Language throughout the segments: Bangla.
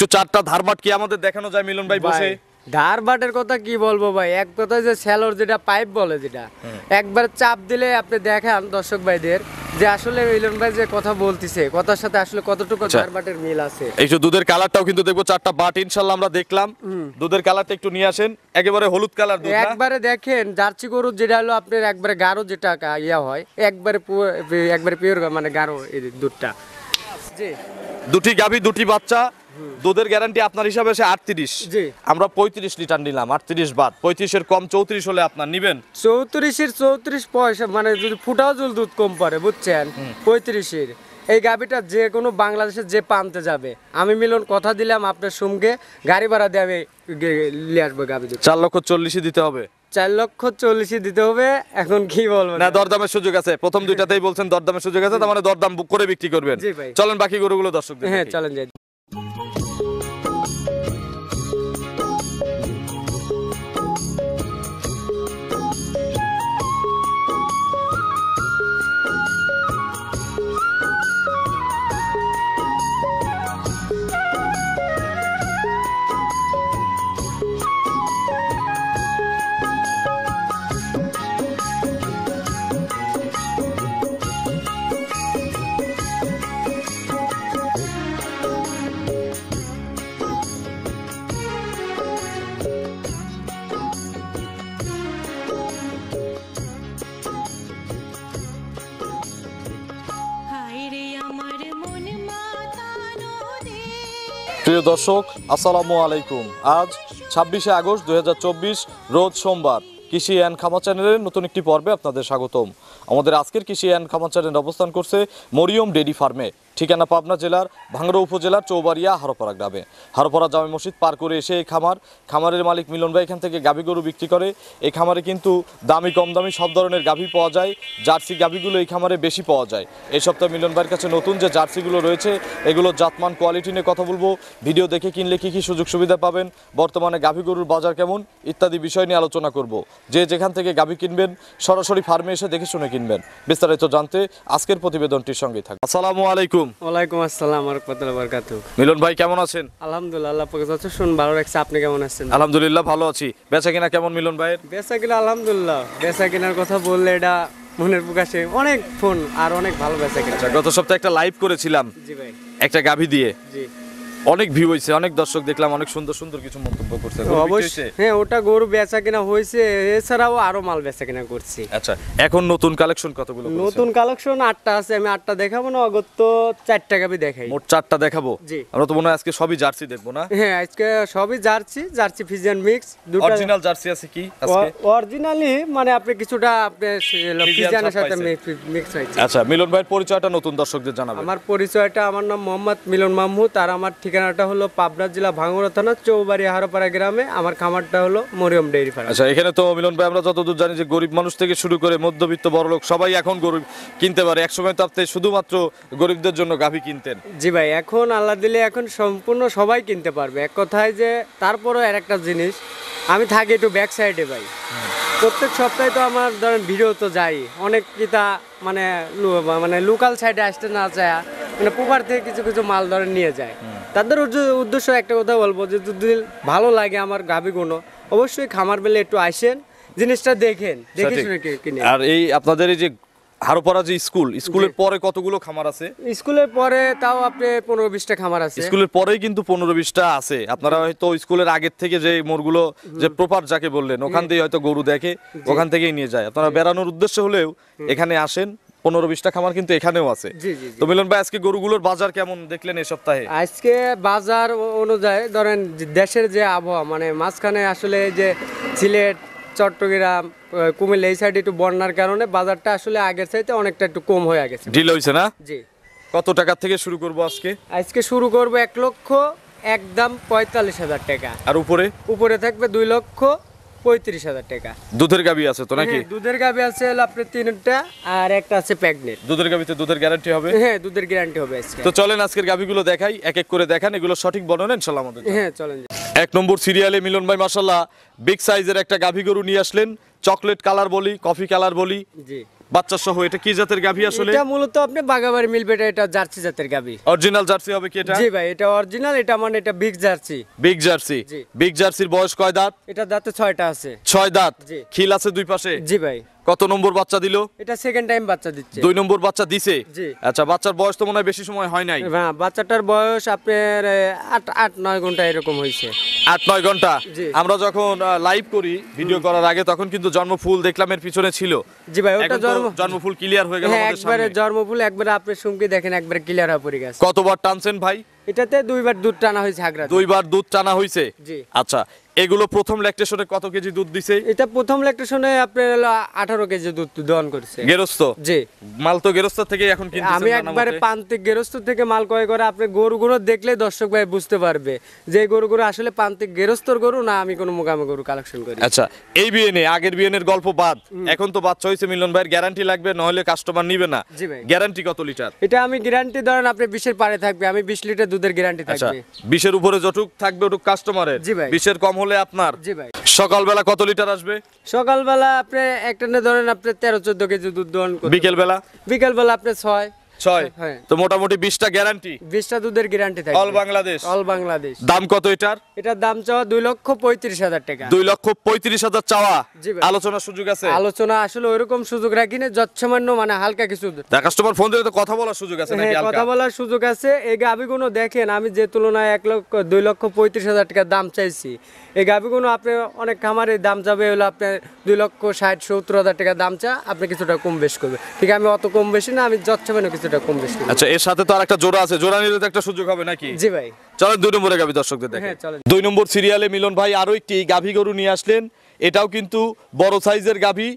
একটু চারটা ধারবাট কি আমাদের দেখানো যায় মিলন ভাই বসে ধারবাটের কথা কি বলবো ভাই এক কথা যে স্যালোর যেটা পাইপ বলে যেটা হ্যাঁ। একবার চাপ দিলে আপনি দেখান দর্শক ভাইদের যে আসলে মিলন ভাই যে কথা বলতিছে কথার সাথে আসলে কতটুকু আচ্ছা। ধারবাটের মিল আছে এই যে দুধের কালারটাও কিন্তু দেখবো চারটা বাট ইনশাআল্লাহ আমরা দেখলাম দুধের কালারটা একটু নিয়ে আসেন একেবারে হলুদ কালার দুধ একবারে দেখেন জার্সি গরুর যেটা হলো আপনার একবারে গাঢ় যেটা ইয়া হয় একবারে একবারে পিওর মানে গাঢ় এই দুধটা জি দুটি গাভী দুটি বাচ্চা দুধের গ্যারান্টি আপনার হিসাবে সে আটত্রিশ আমরা পঁয়ত্রিশ লিটার নিলাম আটত্রিশ বাদ পঁয়ত্রিশের কম চৌত্রিশ হলে আপনার নিবেন চৌত্রিশের চৌত্রিশ পয়সা মানে যদি ফুটাও জল দুধ কম পারে বুঝছেন পঁয়ত্রিশের এই গাড়িটা যে কোনো বাংলাদেশের যে পানতে যাবে আমি মিলন কথা দিলাম আপনার সঙ্গে গাড়ি ভাড়া দিয়ে আমি নিয়ে আসবো গাবি চার লক্ষ চল্লিশই দিতে হবে চার লক্ষ চল্লিশই দিতে হবে এখন কি বলবো না দরদামের সুযোগ আছে প্রথম দুইটাতেই বলছেন দরদামের সুযোগ আছে তার মানে দরদাম বুক করে বিক্রি করবেন চলেন বাকি গরুগুলো দর্শক হ্যাঁ চলেন যাই প্রিয় দর্শক আসসালামু আলাইকুম আজ ছাব্বিশে আগস্ট দু রোজ সোমবার কৃষি অ্যান্ড খামার চ্যানেলের নতুন একটি পর্বে আপনাদের স্বাগতম আমাদের আজকের কৃষি অ্যান্ড খামার চ্যানেল অবস্থান করছে মরিয়ম ডেডি ফার্মে ঠিকানা পাবনা জেলার ভাঙড়া উপজেলার চৌবাড়িয়া হরপরা গ্রামে হরপরা জামে মসজিদ পার করে এসে এই খামার খামারের মালিক মিলন ভাই এখান থেকে গাভী গরু বিক্রি করে এই খামারে কিন্তু দামি কম দামি সব ধরনের গাভী পাওয়া যায় জার্সি গাভীগুলো এই খামারে বেশি পাওয়া যায় এই সপ্তাহে মিলন ভাইয়ের কাছে নতুন যে জার্সিগুলো রয়েছে এগুলোর জাতমান কোয়ালিটি নিয়ে কথা বলবো ভিডিও দেখে কিনলে কী কী সুযোগ সুবিধা পাবেন বর্তমানে গাভী গরুর বাজার কেমন ইত্যাদি বিষয় নিয়ে আলোচনা করব যে যেখান থেকে গাভী কিনবেন সরাসরি ফার্মে এসে দেখে শুনে কিনবেন বিস্তারিত জানতে আজকের প্রতিবেদনটির সঙ্গেই থাকবে আসসালামু আলাইকুম ওয়ালাইকুম আসসালাম ভাই কেমন আছেন আলহামদুলিল্লাহ ভালো আপনি কেমন আছেন আলহামদুলিল্লাহ ভালো আছি কেমন মিলন ভাই কিনার কথা বললে এটা মনের প্রকাশে অনেক আর অনেক ভালো আচ্ছা, গত সপ্তাহে একটা লাইভ করেছিলাম একটা গাভী দিয়ে অনেক ভিউ হয়েছে অনেক দর্শক দেখলাম অনেক সুন্দর সুন্দর কিছু মন্তব্য করছে হ্যাঁ ওটা গরু বেচা কিনা হয়েছে এছাড়াও আরো মাল বেচা কিনা করছি আচ্ছা এখন নতুন কালেকশন কতগুলো নতুন কালেকশন আটটা আছে আমি আটটা দেখাবো না অগত্য চারটা গাবি দেখাই মোট চারটা দেখাবো আমরা তো মনে হয় আজকে সবই জার্সি দেখবো না হ্যাঁ আজকে সবই জার্সি জার্সি ফিজিয়ান মিক্স দুটো অরিজিনাল জার্সি আছে কি অরিজিনালি মানে আপনি কিছুটা আপনি ফিজিয়ানের সাথে মিক্স হয়েছে আচ্ছা মিলন ভাইয়ের পরিচয়টা নতুন দর্শকদের জানাবেন আমার পরিচয়টা আমার নাম মোহাম্মদ মিলন মাহমুদ আর আমার ঠিকানাটা হলো পাবনা জেলা ভাঙ্গুরা থানা চৌবাড়ি হারোপাড়া গ্রামে আমার খামারটা হলো মরিয়ম ডেইরি ফার্ম আচ্ছা এখানে তো মিলন ভাই আমরা যতদূর জানি যে গরিব মানুষ থেকে শুরু করে মধ্যবিত্ত বড়লোক সবাই এখন গরু কিনতে পারে একসময় তো আপনি শুধুমাত্র গরিবদের জন্য গাভী কিনতেন জি ভাই এখন আল্লাহ দিলে এখন সম্পূর্ণ সবাই কিনতে পারবে এক কথায় যে তারপরও আর একটা জিনিস আমি থাকি একটু ব্যাক সাইডে ভাই প্রত্যেক সপ্তাহে তো আমার ধরেন ভিড়ও তো যাই অনেক কিতা মানে মানে লোকাল সাইডে আসতে না চায় মানে পুকুর থেকে কিছু কিছু মাল ধরেন নিয়ে যায় তাদের উদ্দেশ্য একটা কথা বলবো যে যদি ভালো লাগে আমার গাভিগুলো অবশ্যই খামার বেলে একটু আসেন জিনিসটা দেখেন আর এই আপনাদের এই যে যে স্কুল স্কুলের পরে কতগুলো খামার আছে স্কুলের পরে তাও আপনি পনেরো বিশটা খামার আছে স্কুলের পরেই কিন্তু পনেরো বিশটা আছে আপনারা হয়তো স্কুলের আগের থেকে যে মোরগুলো যে প্রপার যাকে বললেন ওখান থেকে হয়তো গরু দেখে ওখান থেকেই নিয়ে যায় আপনারা বেড়ানোর উদ্দেশ্য হলেও এখানে আসেন পনেরো বিশটা খামার কিন্তু এখানেও আছে তো মিলন ভাই আজকে গরুগুলোর বাজার কেমন দেখলেন এই সপ্তাহে আজকে বাজার অনুযায়ী ধরেন দেশের যে আবহাওয়া মানে মাঝখানে আসলে যে সিলেট চট্টগ্রাম কুমিল্লা এই সাইডে একটু বন্যার কারণে বাজারটা আসলে আগের চাইতে অনেকটা একটু কম হয়ে গেছে ঢিল হয়েছে না জি কত টাকা থেকে শুরু করব আজকে আজকে শুরু করব এক লক্ষ একদম পঁয়তাল্লিশ হাজার টাকা আর উপরে উপরে থাকবে দুই লক্ষ পঁয়ত্রিশ হাজার টাকা দুধের আছে হ্যাঁ, দুধের আছে আর একটা আছে দুধের দুধের গ্যারান্টি হবে হ্যাঁ দুধের গ্যারান্টি হবে তো চলেন আজকের দেখাই এক এক করে দেখান এগুলো সঠিক হ্যাঁ চলেন এক নম্বর সিরিয়ালে মিলন মাসাল্লাহ বিগ সাইজের একটা গাভি গরু নিয়ে আসলেন চকলেট কালার বলি কফি কালার বলি বাচ্চা সহ এটা কি জাতের গাভী আসলে এটা মূলত আপনি বাগাবাড়ি মিলবে এটা এটা জার্সি জাতের গাভী অরিজিনাল জার্সি হবে কি এটা জি ভাই এটা অরিজিনাল এটা মানে এটা big jersey big jersey big জার্সির বয়স কয় দাঁত এটা দাঁতে 6টা আছে 6 দাঁত খিল আছে দুই পাশে জি ভাই কত নম্বর বাচ্চা দিল এটা সেকেন্ড টাইম বাচ্চা দিচ্ছে দুই নম্বর বাচ্চা দিছে আচ্ছা বাচ্চার বয়স তো মনে বেশি সময় হয় নাই হ্যাঁ বাচ্চাটার বয়স আপনার আট আট নয় ঘন্টা এরকম হয়েছে আট নয় ঘন্টা আমরা যখন লাইভ করি ভিডিও করার আগে তখন কিন্তু জন্মফুল দেখলাম এর পিছনে ছিল জি ভাই ওটা জন্ম জন্মফুল ক্লিয়ার হয়ে গেল হ্যাঁ, আমাদের একবারে জন্মফুল একবার আপনি সুমকে দেখেন একবার ক্লিয়ার হয়ে পড়ে গেছে কতবার টানছেন ভাই এটাতে দুইবার দুধ টানা হয়েছে আগ্রা দুইবার দুধ টানা হয়েছে জি আচ্ছা এগুলো প্রথম ল্যাকটেশনে কত কেজি দুধ দিছে এটা প্রথম ল্যাকটেশনে আপনি হলো 18 কেজি দুধ দন করেছে গেরস্থ জি মাল তো গেরস্থ থেকে এখন কিনতেছেন আমি একবারে পান্তিক গেরস্থ থেকে মাল কয় করে আপনি গরুগুলো দেখলে দর্শক ভাই বুঝতে পারবে যে গরুগুলো আসলে পান্তিক গেরস্থর গরু না আমি কোনো মোকামে গরু কালেকশন করি আচ্ছা এই বিএনএ আগের বিএনএ এর গল্প বাদ এখন তো বাচ্চা হইছে মিলন ভাইয়ের গ্যারান্টি লাগবে না হলে কাস্টমার নিবে না জি ভাই গ্যারান্টি কত লিটার এটা আমি গ্যারান্টি ধরেন আপনি 20 এর পারে থাকবে আমি 20 লিটার দুধের গ্যারান্টি আচ্ছা, থাকবে 20 এর উপরে যতটুক থাকবে ওটুক কাস্টমারের জি ভাই 20 এর কম হলে হলে আপনার জি ভাই সকালবেলা কত লিটার আসবে সকালবেলা আপনি একটা ধরেন আপনি তেরো চোদ্দ কেজি দুধ বেলা বিকেল বিকেলবেলা আপনি ছয় মানে হালকা কিছু কথা বলার সুযোগ আছে হ্যাঁ, কথা বলার সুযোগ আছে এই দেখেন আমি যে তুলনায় এক লক্ষ দুই লক্ষ পঁয়ত্রিশ হাজার টাকা দাম চাইছি এই গাভিগুলো আপনি অনেক খামারে দাম যাবে হলো আপনার দুই লক্ষ ষাট সত্তর হাজার টাকা দাম চা আপনি কিছুটা কম বেশ করবে ঠিক আমি অত কম বেশি না আমি যৎসামান্য কিছু কিছুটা কম বেশি আচ্ছা এর সাথে তো আরেকটা জোড়া আছে জোড়া নিলে তো একটা সুযোগ হবে নাকি জি ভাই চলেন দুই নম্বরে গাভী দর্শকদের দেখেন হ্যাঁ, দুই নম্বর সিরিয়ালে মিলন ভাই আরো একটি গাভী গরু নিয়ে আসলেন এটাও কিন্তু বড় সাইজের গাভী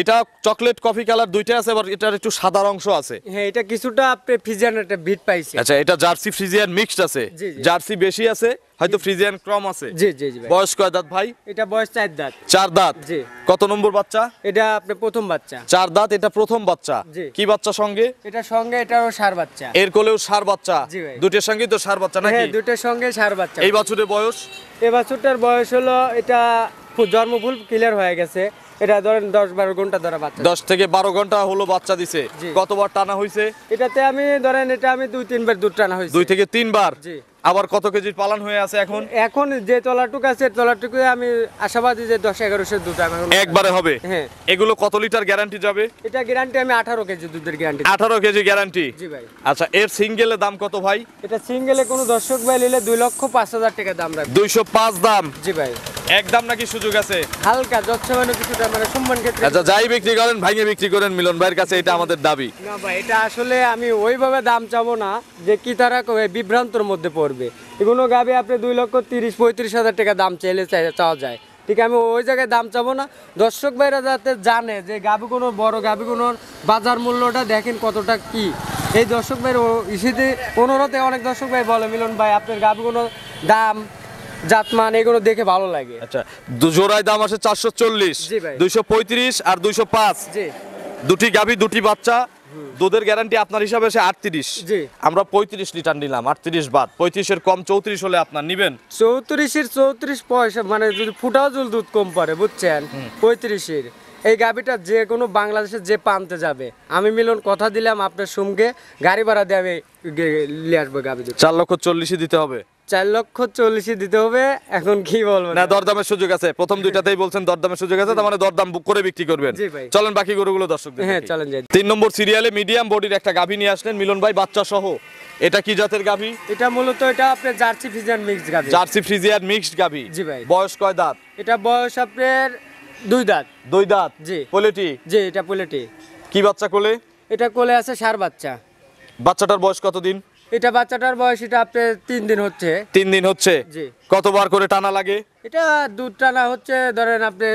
এটা চকলেট কফি কালার দুইটা আছে আবার এটার একটু সাদা অংশ আছে হ্যাঁ এটা কিছুটা ফ্রিজিয়ান একটা বিট পাইছে আচ্ছা এটা জার্সি ফ্রিজিয়ান মিক্সড আছে জার্সি বেশি আছে হয়তো ফ্রিজিয়ান ক্রম আছে জি জি জি বয়স কয় দাঁত ভাই এটা বয়স চার দাঁত চার দাঁত জি কত নম্বর বাচ্চা এটা আপনি প্রথম বাচ্চা চার দাঁত এটা প্রথম বাচ্চা কি বাচ্চা সঙ্গে এটা সঙ্গে এটাও সার বাচ্চা এর কোলেও সার বাচ্চা দুটোর সঙ্গে তো সার বাচ্চা নাকি হ্যাঁ দুটোর সঙ্গে সার বাচ্চা এই বাছুরের বয়স এই বাছুরটার বয়স হলো এটা জন্মভুল ক্লিয়ার হয়ে গেছে এটা ধরেন দশ বারো ঘন্টা ধরা বাচ্চা দশ থেকে বারো ঘন্টা হলো বাচ্চা দিছে কতবার টানা হয়েছে এটাতে আমি ধরেন এটা আমি দুই তিনবার দুধ টানা হয়েছে দুই থেকে তিনবার জি আবার কত কেজি পালন হয়ে আছে এখন এখন যে তলাটুক আছে তলাটুকু আমি আশাবাদী যে দশ এগারোশো দুধ একবারে হবে হ্যাঁ এগুলো কত লিটার গ্যারান্টি যাবে এটা গ্যারান্টি আমি আঠারো কেজি দুধের গ্যারান্টি আঠারো কেজি গ্যারান্টি আচ্ছা এর সিঙ্গেলের দাম কত ভাই এটা সিঙ্গেলে কোনো দর্শক ভাই নিলে দুই লক্ষ পাঁচ হাজার টাকা দাম রাখবে দুইশো পাঁচ দাম জি ভাই একদম নাকি সুযোগ আছে হালকা যৎসামান্য কিছুটা মানে সম্মান ক্ষেত্রে আচ্ছা যাই বিক্রি করেন ভাঙে বিক্রি করেন মিলন ভাইয়ের কাছে এটা আমাদের দাবি না ভাই এটা আসলে আমি ওইভাবে দাম চাবো না যে কি তারা বিভ্রান্তর মধ্যে পড়বে করবে কোনো গাবে আপনি দুই লক্ষ তিরিশ পঁয়ত্রিশ হাজার টাকা দাম চাইলে চাওয়া যায় ঠিক আমি ওই জায়গায় দাম চাবো না দর্শক ভাইরা যাতে জানে যে গাবি কোনো বড় গাবি কোনো বাজার মূল্যটা দেখেন কতটা কি এই দর্শক ভাইয়ের ইসিতে অনুরোধে অনেক দর্শক ভাই বলে মিলন ভাই আপনার গাবি কোনো দাম জাতমান এগুলো দেখে ভালো লাগে আচ্ছা জোড়ায় দাম আছে চারশো চল্লিশ দুইশো পঁয়ত্রিশ আর দুইশো পাঁচ দুটি গাবি দুটি বাচ্চা দুধের গ্যারান্টি আপনার হিসাবে সে আটত্রিশ আমরা পঁয়ত্রিশ লিটার নিলাম আটত্রিশ বাদ পঁয়ত্রিশের কম চৌত্রিশ হলে আপনার নিবেন চৌত্রিশের চৌত্রিশ পয়সা মানে যদি ফুটাও জল দুধ কম পারে বুঝছেন পঁয়ত্রিশের এই গাড়িটা যে কোনো বাংলাদেশের যে পানতে যাবে আমি মিলন কথা দিলাম আপনার সঙ্গে গাড়ি ভাড়া দিয়ে আমি নিয়ে আসবো চার লক্ষ চল্লিশে দিতে হবে চার লক্ষ চল্লিশে দিতে হবে এখন কি বলবো না দরদামের সুযোগ আছে প্রথম দুইটাতেই বলছেন দরদামের সুযোগ আছে তার মানে দরদাম বুক করে বিক্রি করবেন চলেন বাকি গরুগুলো দর্শক হ্যাঁ চলেন যাই তিন নম্বর সিরিয়ালে মিডিয়াম বডির একটা গাভী নিয়ে আসলেন মিলন ভাই বাচ্চা সহ এটা কি জাতের গাভী এটা মূলত এটা আপনার জার্সি ফ্রিজিয়ান মিক্সড গাভী জার্সি ফ্রিজিয়ান মিক্সড গাভী জি ভাই বয়স কয় দাঁত এটা বয়স আপনার দুই দাঁত দুই দাঁত জি পোলেটি জি এটা পোলেটি কি বাচ্চা কোলে এটা কোলে আছে সার বাচ্চা বাচ্চাটার বয়স কতদিন এটা বাচ্চাটার বয়স এটা আপনি তিন দিন হচ্ছে তিন দিন হচ্ছে জি কতবার করে টানা লাগে এটা দুধ টানা হচ্ছে ধরেন আপনি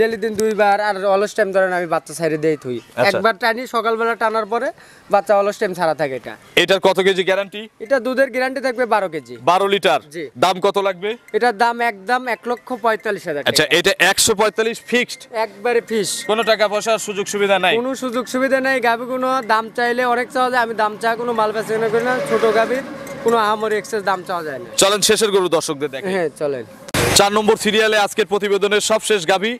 ডেলি দিন দুইবার আর অলস টাইম ধরেন আমি বাচ্চা সাইডে দিয়ে থুই আচ্ছা। একবার টানি সকালবেলা টানার পরে বাচ্চা অলস টাইম ছাড়া থাকে এটা এটার কত কেজি গ্যারান্টি এটা দুধের গ্যারান্টি থাকবে বারো কেজি বারো লিটার দাম কত লাগবে এটার দাম একদম এক লক্ষ পঁয়তাল্লিশ হাজার আচ্ছা এটা একশো পঁয়তাল্লিশ ফিক্সড একবারে ফিস কোনো টাকা পয়সার সুযোগ সুবিধা নাই কোনো সুযোগ সুবিধা নাই গাবি কোনো দাম চাইলে অনেক চাওয়া যায় আমি দাম চা কোনো মাল বেচা করি না ছোটো গাবির কোনো আহামরি এক্সেস দাম চাওয়া যায় না চলেন শেষের গরু দর্শকদের দেখেন হ্যাঁ চলেন চার নম্বর সিরিয়ালে আজকের প্রতিবেদনের সবশেষ গাভী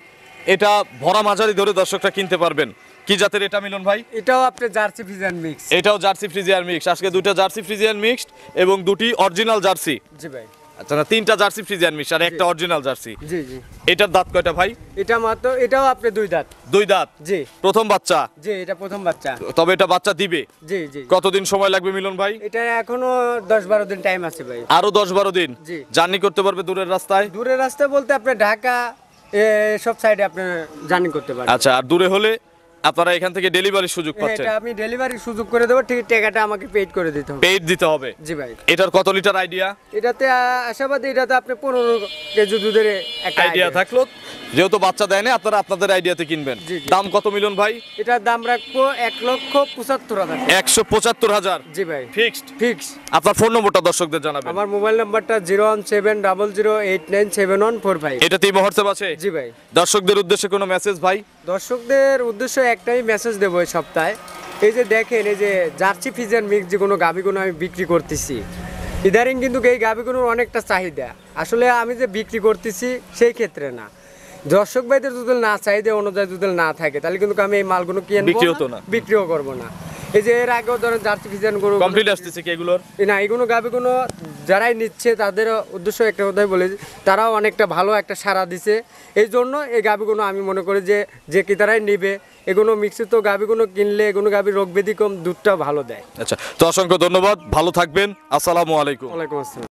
এটা ভরা মাঝারি ধরে দর্শকরা কিনতে পারবেন কি জাতের এটা মিলন ভাই এটাও আপনার জার্সি ফ্রিজিয়ান মিক্স এটাও জার্সি ফ্রিজিয়ান মিক্স আজকে দুটো জার্সি ফ্রিজিয়ান মিক্সড এবং দুটি অরিজিনাল জার্সি জি ভাই আচ্ছা তিনটা জার্সি ফ্রিজিয়ান আর একটা অরিজিনাল জার্সি জি জি এটার দাঁত কয়টা ভাই এটা মাত্র এটাও আপনি দুই দাঁত দুই দাঁত জি প্রথম বাচ্চা জি এটা প্রথম বাচ্চা তবে এটা বাচ্চা দিবে জি জি কতদিন সময় লাগবে মিলন ভাই এটা এখনো দশ বারো দিন টাইম আছে ভাই আরো দশ বারো দিন জার্নি করতে পারবে দূরের রাস্তায় দূরের রাস্তায় বলতে আপনি ঢাকা সব সাইডে আপনি জার্নি করতে পারবেন আচ্ছা আর দূরে হলে আপনারা এখান থেকে ডেলিভারি সুযোগ হ্যাঁ, পাচ্ছেন এটা আমি ডেলিভারি সুযোগ করে দেব ঠিক টাকাটা আমাকে পেইড করে দিতে হবে পেইড দিতে হবে জি ভাই এটার কত লিটার আইডিয়া এটাতে আশাবাদী এটাতে আপনি 15 কেজি দুধের একটা আইডিয়া থাকলো যেহেতু বাচ্চা দেয় না আপনারা আপনাদের আইডিয়াতে কিনবেন দাম কত মিলন ভাই এটার দাম রাখবো এক লক্ষ পঁচাত্তর হাজার একশো পঁচাত্তর হাজার জি ভাই ফিক্সড ফিক্স আপনার ফোন নম্বরটা দর্শকদের জানাবেন আমার মোবাইল নাম্বারটা zero one seven double zero eight nine seven one four five এটাতেই হোয়াটসঅ্যাপ আছে জি ভাই দর্শকদের উদ্দেশ্যে কোনো মেসেজ ভাই দর্শকদের উদ্দেশ্যে একটাই মেসেজ দেবো এই সপ্তাহে এই যে দেখেন এই যে জার্সি ফিজের মিক্স যে কোনো গাভিগুলো আমি বিক্রি করতেছি ইদারিং কিন্তু এই গাভিগুলোর অনেকটা চাহিদা আসলে আমি যে বিক্রি করতেছি সেই ক্ষেত্রে না দর্শক ভাইদের যদি না চাহিদা অনুযায়ী যদি না থাকে তাহলে কিন্তু আমি এই মালগুলো কি বিক্রি হতো না বিক্রিও করবো না এই যে এর আগেও ধরেন জার্সি ফিজেন গরু কমপ্লিট আসতেছে কি না এগুলো গাভিগুলো যারাই নিচ্ছে তাদের উদ্দেশ্য একটা কথাই বলে তারাও অনেকটা ভালো একটা সাড়া দিছে এই জন্য এই গাভীগুলো আমি মনে করি যে যে ক্রেতারাই নিবে এগুলো মিক্সিত গাভীগুলো কিনলে এগুলো গাভীর রোগ ব্যাধি কম দুধটা ভালো দেয় আচ্ছা তো অসংখ্য ধন্যবাদ ভালো থাকবেন আসসালামু আলাইকুম ওয়ালাইকুম আসসালাম